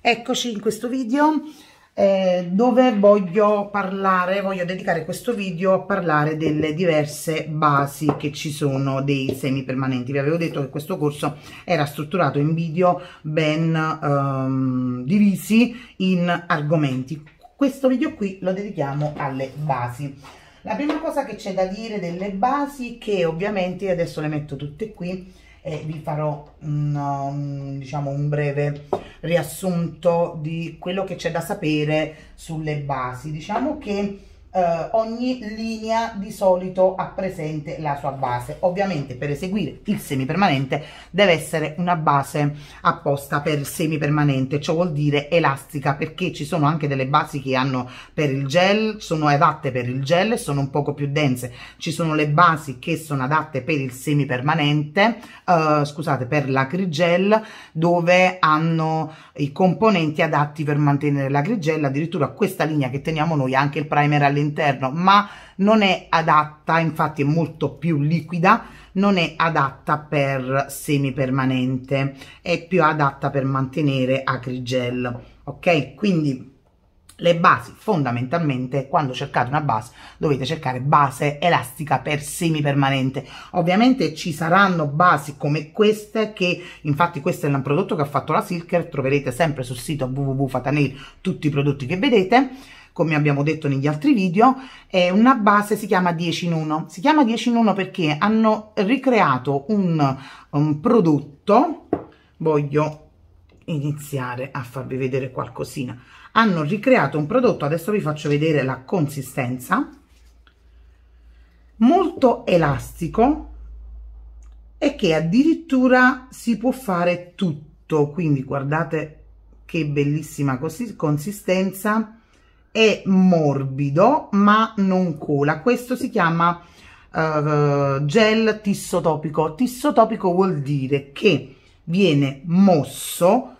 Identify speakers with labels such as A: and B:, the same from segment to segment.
A: Eccoci in questo video eh, dove voglio parlare, voglio dedicare questo video a parlare delle diverse basi che ci sono dei semi permanenti. Vi avevo detto che questo corso era strutturato in video ben ehm, divisi in argomenti. Questo video qui lo dedichiamo alle basi. La prima cosa che c'è da dire delle basi, che ovviamente adesso le metto tutte qui, e vi farò un, um, diciamo un breve riassunto di quello che c'è da sapere sulle basi. Diciamo che eh, ogni linea di solito ha presente la sua base ovviamente per eseguire il semi permanente deve essere una base apposta per il permanente ciò vuol dire elastica perché ci sono anche delle basi che hanno per il gel sono adatte per il gel sono un poco più dense ci sono le basi che sono adatte per il semipermanente eh, scusate per l'acrigel dove hanno i componenti adatti per mantenere l'acrigel addirittura questa linea che teniamo noi anche il primer all'interno all'interno ma non è adatta infatti è molto più liquida non è adatta per semi permanente è più adatta per mantenere acrigel ok quindi le basi fondamentalmente quando cercate una base dovete cercare base elastica per semi permanente ovviamente ci saranno basi come queste che infatti questo è un prodotto che ha fatto la Silker troverete sempre sul sito www.fatanil tutti i prodotti che vedete come abbiamo detto negli altri video, è una base si chiama 10 in 1. Si chiama 10 in 1 perché hanno ricreato un, un prodotto, voglio iniziare a farvi vedere qualcosina. Hanno ricreato un prodotto, adesso vi faccio vedere la consistenza, molto elastico e che addirittura si può fare tutto, quindi guardate che bellissima consistenza è morbido ma non cola questo si chiama uh, gel tissotopico. Tissotopico vuol dire che viene mosso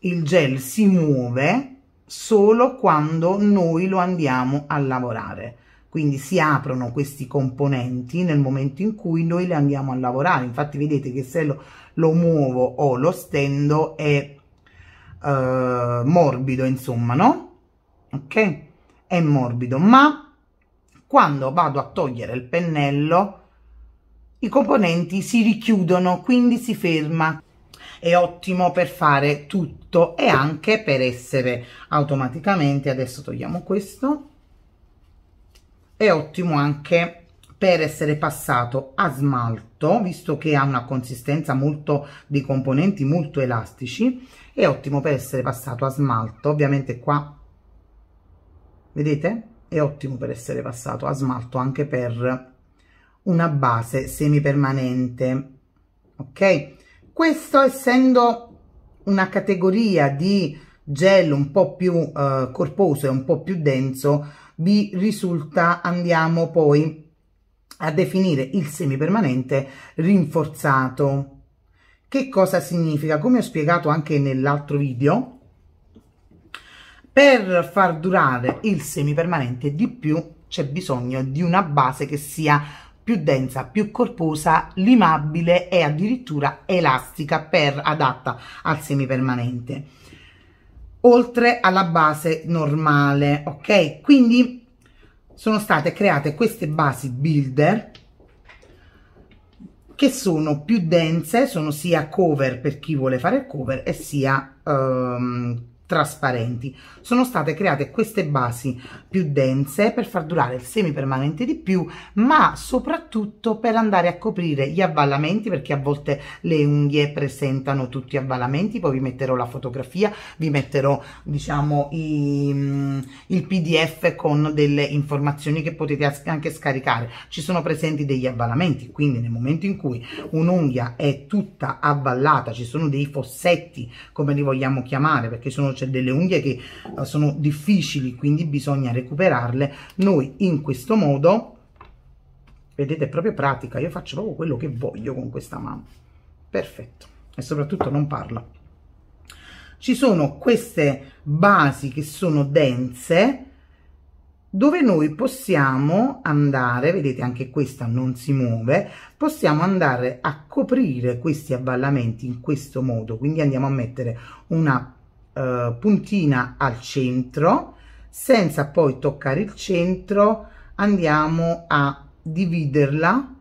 A: il gel si muove solo quando noi lo andiamo a lavorare quindi si aprono questi componenti nel momento in cui noi li andiamo a lavorare infatti vedete che se lo, lo muovo o lo stendo è eh, morbido insomma no ok? È morbido, ma quando vado a togliere il pennello i componenti si richiudono, quindi si ferma. È ottimo per fare tutto e anche per essere automaticamente, adesso togliamo questo, è ottimo anche per essere passato a smalto visto che ha una consistenza molto di componenti molto elastici è ottimo per essere passato a smalto ovviamente qua Vedete? È ottimo per essere passato a smalto anche per una base semipermanente. Ok? Questo essendo una categoria di gel un po' più eh, corposo e un po' più denso, vi risulta andiamo poi a definire il semipermanente rinforzato. Che cosa significa? Come ho spiegato anche nell'altro video, per far durare il semipermanente di più c'è bisogno di una base che sia più densa, più corposa, limabile e addirittura elastica per adatta al semipermanente oltre alla base normale ok quindi sono state create queste basi builder che sono più dense sono sia cover per chi vuole fare cover e sia um, trasparenti sono state create queste basi più dense per far durare il semi permanente di più ma soprattutto per andare a coprire gli avvallamenti perché a volte le unghie presentano tutti gli avvallamenti poi vi metterò la fotografia vi metterò diciamo i, mm, il pdf con delle informazioni che potete anche scaricare ci sono presenti degli avvallamenti quindi nel momento in cui un'unghia è tutta avvallata ci sono dei fossetti come li vogliamo chiamare perché sono c'è delle unghie che uh, sono difficili quindi bisogna recuperarle noi in questo modo vedete è proprio pratica io faccio proprio quello che voglio con questa mano perfetto e soprattutto non parlo ci sono queste basi che sono dense dove noi possiamo andare, vedete anche questa non si muove, possiamo andare a coprire questi avvallamenti in questo modo, quindi andiamo a mettere una eh, puntina al centro senza poi toccare il centro andiamo a dividerla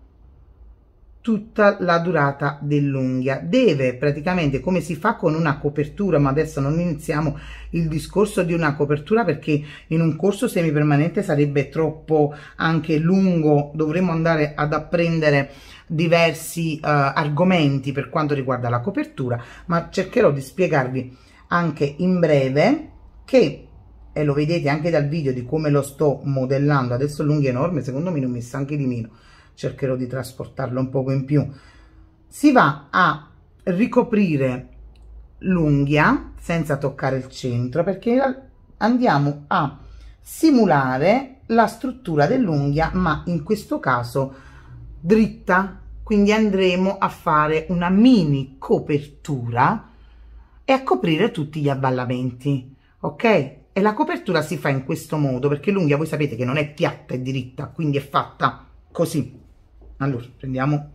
A: tutta la durata dell'unghia deve praticamente come si fa con una copertura ma adesso non iniziamo il discorso di una copertura perché in un corso semipermanente sarebbe troppo anche lungo dovremmo andare ad apprendere diversi uh, argomenti per quanto riguarda la copertura ma cercherò di spiegarvi anche in breve che e lo vedete anche dal video di come lo sto modellando adesso l'unghia enorme secondo me ne ho messo anche di meno cercherò di trasportarlo un poco in più si va a ricoprire l'unghia senza toccare il centro perché andiamo a simulare la struttura dell'unghia ma in questo caso dritta quindi andremo a fare una mini copertura e a coprire tutti gli avvallamenti ok e la copertura si fa in questo modo perché l'unghia voi sapete che non è piatta e diritta quindi è fatta così allora prendiamo